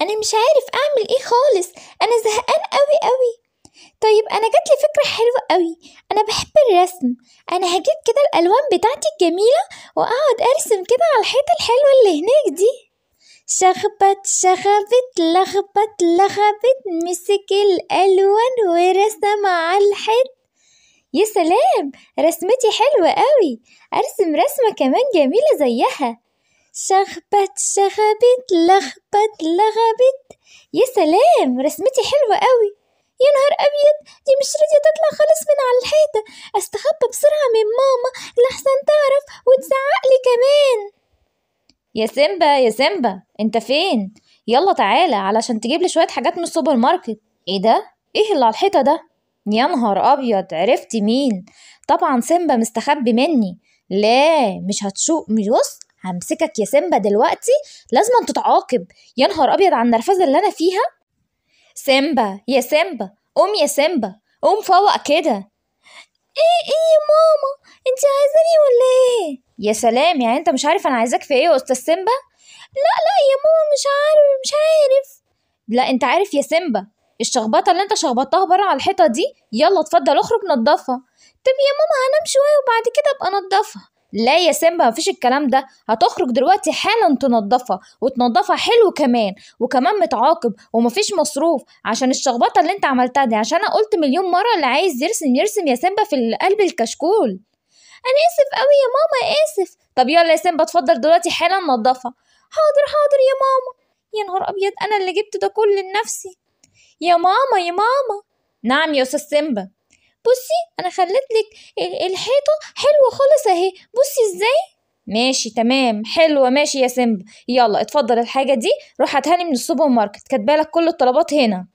أنا مش عارف أعمل إيه خالص أنا زهقان أوي أوي طيب أنا جاتلي فكرة حلوة أوي أنا بحب الرسم أنا هجيب كده الألوان بتاعتي الجميلة وأقعد أرسم كده على الحيطة الحلوة اللي هناك دي شخبط شخبط لخبط لخبط مسك الألوان ورسم على الحيط يا سلام رسمتي حلوة أوي أرسم رسمة كمان جميلة زيها شخبت شخبت لخبت لغبت يا سلام رسمتي حلوة قوي يا نهار أبيض دي مش راضية تطلع خالص من على الحيطة استخبى بسرعة من ماما لحسن تعرف وتزعق لي كمان يا سيمبا يا سيمبا انت فين يلا تعالى علشان تجيب لي شوية حاجات من السوبر ماركت ايه ده ايه اللي على الحيطة ده يا نهار أبيض عرفت مين طبعا سيمبا مستخبي مني لا مش هتشوف مش بص همسكك يا سيمبا دلوقتي لازم تتعاقب يا نهار ابيض على النرفزه اللي انا فيها سيمبا يا سيمبا قوم يا سيمبا قوم فوق كده ايه ايه يا ماما انت عايزاني ولا ايه يا سلام يعني انت مش عارف انا عايزاك في ايه يا استاذ سيمبا لا لا يا ماما مش عارف مش عارف لا انت عارف يا سيمبا الشخبطه اللي انت شخبطتها بره على الحيطه دي يلا اتفضل اخرج نضفها طب يا ماما هنام شويه وبعد كده ابقى نضفها لا يا سيمبا مفيش الكلام ده هتخرج دلوقتي حالا تنضفها وتنضفها حلو كمان وكمان متعاقب ومفيش مصروف عشان الشخبطه اللي انت عملتها دي عشان انا قلت مليون مره اللي عايز يرسم يرسم يا سيمبا في قلب الكشكول انا اسف قوي يا ماما اسف طب يلا يا سيمبا اتفضل دلوقتي حالا نضفها حاضر حاضر يا ماما يا نهار ابيض انا اللي جبت ده كل لنفسي يا ماما يا ماما نعم يا استاذ سيمبا بصي انا خليت لك الحيطه حلوه خالص اهي بصي ازاي ماشي تمام حلوة ماشي يا سيمبا يلا اتفضل الحاجة دي روح هاتهاني من السوبر ماركت كاتبالك كل الطلبات هنا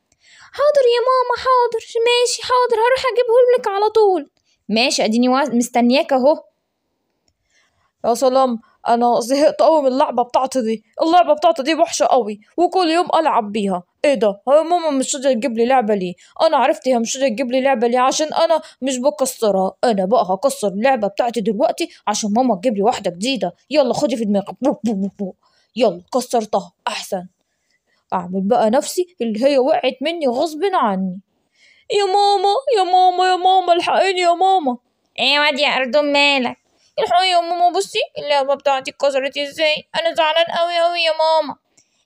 حاضر يا ماما حاضر ماشي حاضر هروح اجيبه لك على طول ماشي اديني مستنياك اهو يا سلام انا زهقت قوي من اللعبه بتاعتي دي اللعبه بتاعتي دي وحشه قوي وكل يوم العب بيها ايه ده هو ماما مش راضيه تجيب لي لعبه ليه انا عرفت هي مش راضيه تجيب لي لعبه ليه عشان انا مش بكسرها انا بقى هكسر اللعبه بتاعتي دلوقتي عشان ماما تجيب لي واحده جديده يلا خدي في دماغك بو بو بو بو. يلا كسرتها احسن اعمل بقى نفسي اللي هي وقعت مني غصب عني يا ماما يا ماما يا ماما الحقيني يا ماما ايه واد يا اردون مالك الحقيني يا ماما بصي اللعبه بتاعتي اتكسرت ازاي انا زعلان قوي قوي يا ماما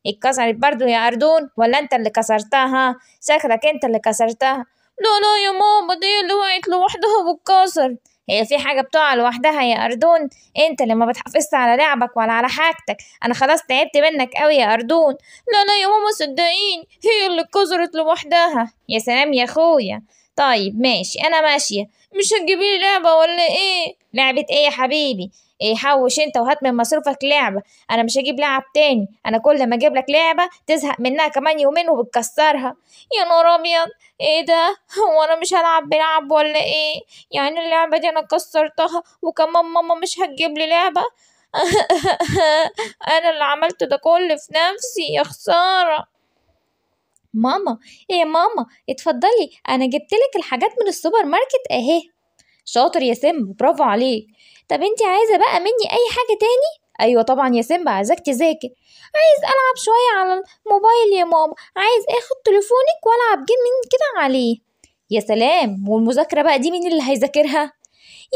اتكسرت برضو يا أردون ولا أنت اللي كسرتها شكلك أنت اللي كسرتها لا لا يا ماما دي اللي وقعت لوحدها واتكسرت هي في حاجة بتقع لوحدها يا أردون انت اللي ما بتحافظش على لعبك ولا على حاجتك انا خلاص تعبت منك قوي يا أردون لا لا يا ماما صدقيني هي اللي اتكسرت لوحدها يا سلام يا اخويا طيب ماشي انا ماشية مش هتجيبيلي لعبة ولا ايه لعبة ايه يا حبيبي حوش انت وهات من مصروفك لعبه انا مش هجيب لعب تاني انا كل ما اجيب لك لعبه تزهق منها كمان يومين وبتكسرها يا نهار ابيض ايه ده هو انا مش هلعب بلعب ولا ايه يعني اللعبه دي انا كسرتها وكمان ماما مش هتجيب لي لعبه انا اللي عملت ده كله في نفسي يا خساره ماما ايه يا ماما اتفضلي انا جبتلك الحاجات من السوبر ماركت اهي شاطر يا سم برافو عليك طب انت عايزه بقى مني اي حاجه تاني ايوه طبعا يا سمبا عايزاك تذاكر عايز العب شويه على الموبايل يا ماما عايز اخد تليفونك والعب جيم من كده عليه يا سلام والمذاكره بقى دي مين اللي هيذاكرها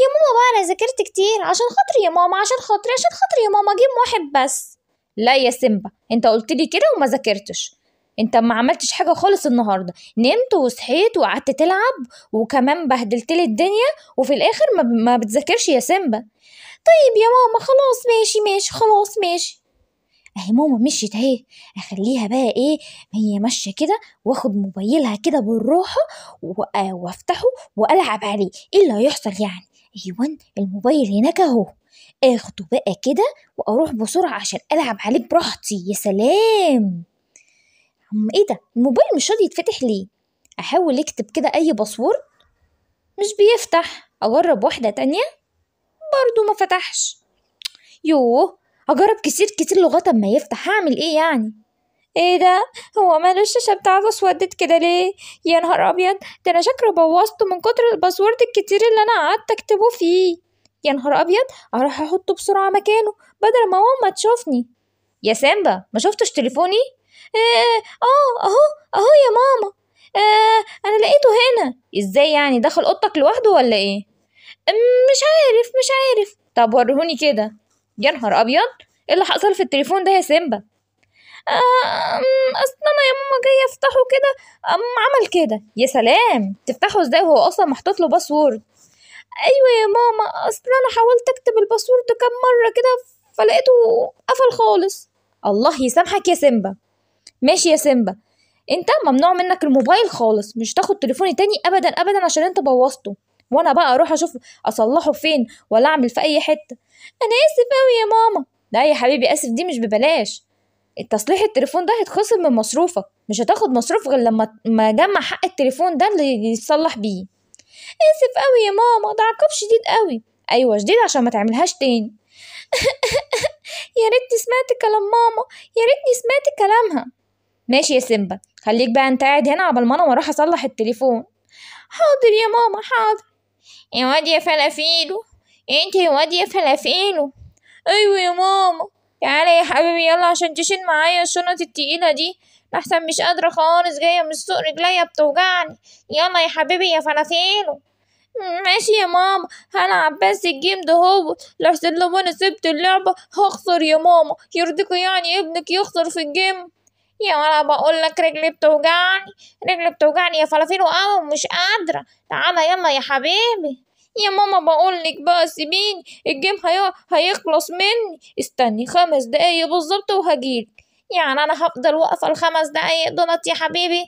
يا ماما بقى انا ذاكرت كتير عشان خاطري يا ماما عشان خاطري عشان خاطري يا ماما جيم واحد بس لا يا سيمبا انت قلت لي كده وما ذاكرتش انت ما عملتش حاجه خالص النهارده نمت وصحيت وقعدت تلعب وكمان بهدلت لي الدنيا وفي الاخر ما, ب... ما بتذاكرش يا سيمبا طيب يا ماما خلاص ماشي ماشي خلاص ماشي اهي ماما مشيت اهي اخليها بقى ايه هي ماشيه كده واخد موبايلها كده بالراحه وافتحه والعب عليه ايه اللي هيحصل يعني ايوه الموبايل هناك اهو اخده بقى كده واروح بسرعه عشان العب عليه براحتي يا سلام هم ايه ده الموبايل مش راضي يتفتح ليه احاول اكتب كده اي باسورد مش بيفتح اجرب واحده تانية برضو ما فتحش يوه اجرب كتير كتير لغايه اما يفتح هعمل ايه يعني ايه ده هو ماله الشاشه بتاعته اسودت كده ليه يا نهار ابيض ده انا شكله بوظته من كتر الباسورد الكتير اللي انا قعدت اكتبه فيه يا نهار ابيض اروح احطه بسرعه مكانه بدل ما ماما تشوفني يا سامبا ما شفتش تليفوني اه اهو اهو يا ماما آه انا لقيته هنا ازاي يعني دخل اوضتك لوحده ولا ايه مش عارف مش عارف طب وريهوني كده يا نهار ابيض ايه اللي حصل في التليفون ده يا سيمبا آه اصل انا يا ماما جايه افتحه كده عمل كده يا سلام تفتحه ازاي وهو اصلا محطوط له باسورد ايوه يا ماما اصل انا حاولت اكتب الباسورد كام مره كده فلقيته قفل خالص الله يسامحك يا سيمبا ماشي يا سيمبا انت ممنوع منك الموبايل خالص مش تاخد تليفوني تاني ابدا ابدا عشان انت بوظته وانا بقى اروح اشوف اصلحه فين ولا اعمل في اي حته انا اسف قوي يا ماما لا يا حبيبي اسف دي مش ببلاش التصليح التليفون ده هيتخصم من مصروفك مش هتاخد مصروف غير لما ما اجمع حق التليفون ده اللي يتصلح بيه اسف قوي يا ماما ده عقاب شديد قوي ايوه شديد عشان ما تعملهاش تاني يا ريتني سمعت كلام ماما يا ريتني سمعت كلامها ماشي يا سيمبا خليك بقى انت قاعد هنا عبال ما انا واروح اصلح التليفون حاضر يا ماما حاضر يا واد يا فلافيلو انت يا واد يا فلافيلو ايوه يا ماما تعالى يا حبيبي يلا عشان تشيل معايا الشنط التقيله دي احسن مش قادره خالص جايه من السوق رجليا بتوجعني يلا يا حبيبي يا فلافيلو ماشي يا ماما هلعب بس الجيم ده هو لحسن لو انا سبت اللعبه هخسر يا ماما يرضيكوا يعني ابنك يخسر في الجيم يا ولا بقول لك رجلي بتوجعني رجلي بتوجعني يا فلافيلو قوي ومش قادرة تعالى يلا يا حبيبي يا ماما بقولك بقى سيبيني الجيم هي... هيخلص مني استني خمس دقايق بالظبط وهجيلك يعني انا هفضل واقفه الخمس دقايق دونت يا حبيبي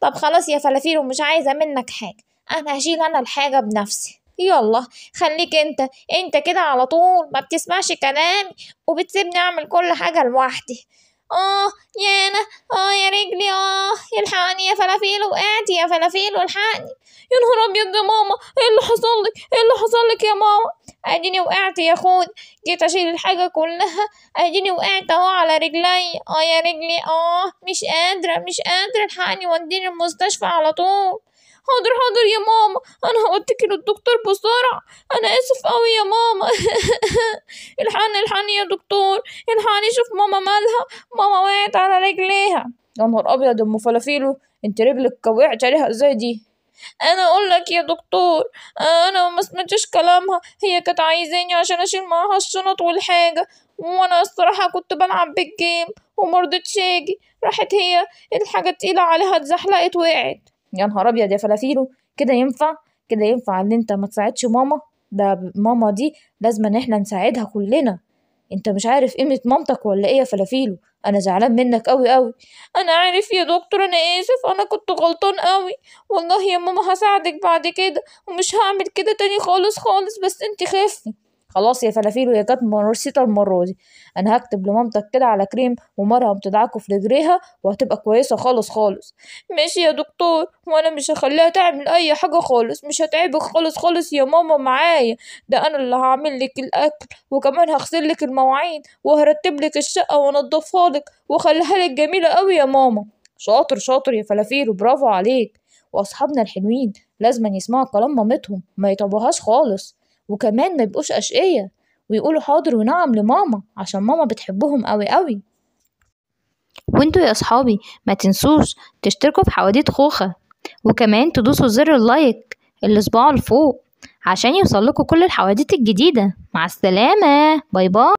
طب خلاص يا فلافيل ومش عايزه منك حاجه انا هشيل انا الحاجه بنفسي يلا خليك انت انت كده على طول ما بتسمعش كلامي وبتسيبني اعمل كل حاجه لوحدي آه يا أنا آه يا رجلي آه الحقني يا فلافيل وقعت يا فلافيل والحقني يا نهار أبيض يا ماما إيه اللي حصل لك إيه اللي حصل لك يا ماما أديني وقعت يا خود جيت أشيل الحاجة كلها أديني وقعت أهو على رجلي آه يا رجلي آه مش قادرة مش قادرة الحقني وديني المستشفى على طول حاضر حاضر يا ماما انا هوديكي للدكتور بسرعة انا اسف قوي يا ماما الحقني الحقني يا دكتور الحقني شوف ماما مالها ماما وقعت على رجليها يا نهار ابيض ام فلافيلو انت رجلك وقعت عليها ازاي دي انا اقول لك يا دكتور انا ما سمعتش كلامها هي كانت عايزاني عشان اشيل معاها الشنط والحاجه وانا الصراحه كنت بلعب بالجيم ومرضتش اجي راحت هي الحاجه تقيله عليها اتزحلقت وقعت يا نهار ابيض يا فلافيلو كده ينفع كده ينفع ان انت ما تساعدش ماما ده ماما دي لازم ان احنا نساعدها كلنا انت مش عارف قيمه مامتك ولا ايه يا فلافيلو انا زعلان منك قوي قوي انا عارف يا دكتور انا اسف انا كنت غلطان قوي والله يا ماما هساعدك بعد كده ومش هعمل كده تاني خالص خالص بس انت خافي خلاص يا فلافيل ويا جت مرسيت المرة دي أنا هكتب لمامتك كده على كريم ومرهم تدعكه في رجليها وهتبقى كويسة خالص خالص ماشي يا دكتور وأنا مش هخليها تعمل أي حاجة خالص مش هتعبك خالص خالص يا ماما معايا ده أنا اللي هعمل لك الأكل وكمان هغسل لك المواعين وهرتب لك الشقة وأنضفها لك وأخليها لك جميلة أوي يا ماما شاطر شاطر يا فلافيل وبرافو عليك واصحابنا الحلوين لازم يسمعوا كلام مامتهم ما يتعبوهاش خالص وكمان ما يبقوش أشقية ويقولوا حاضر ونعم لماما عشان ماما بتحبهم قوي قوي وانتوا يا أصحابي ما تنسوش تشتركوا في حواديت خوخة وكمان تدوسوا زر اللايك اللي صباعه لفوق عشان يوصلكوا كل الحواديت الجديدة مع السلامة باي باي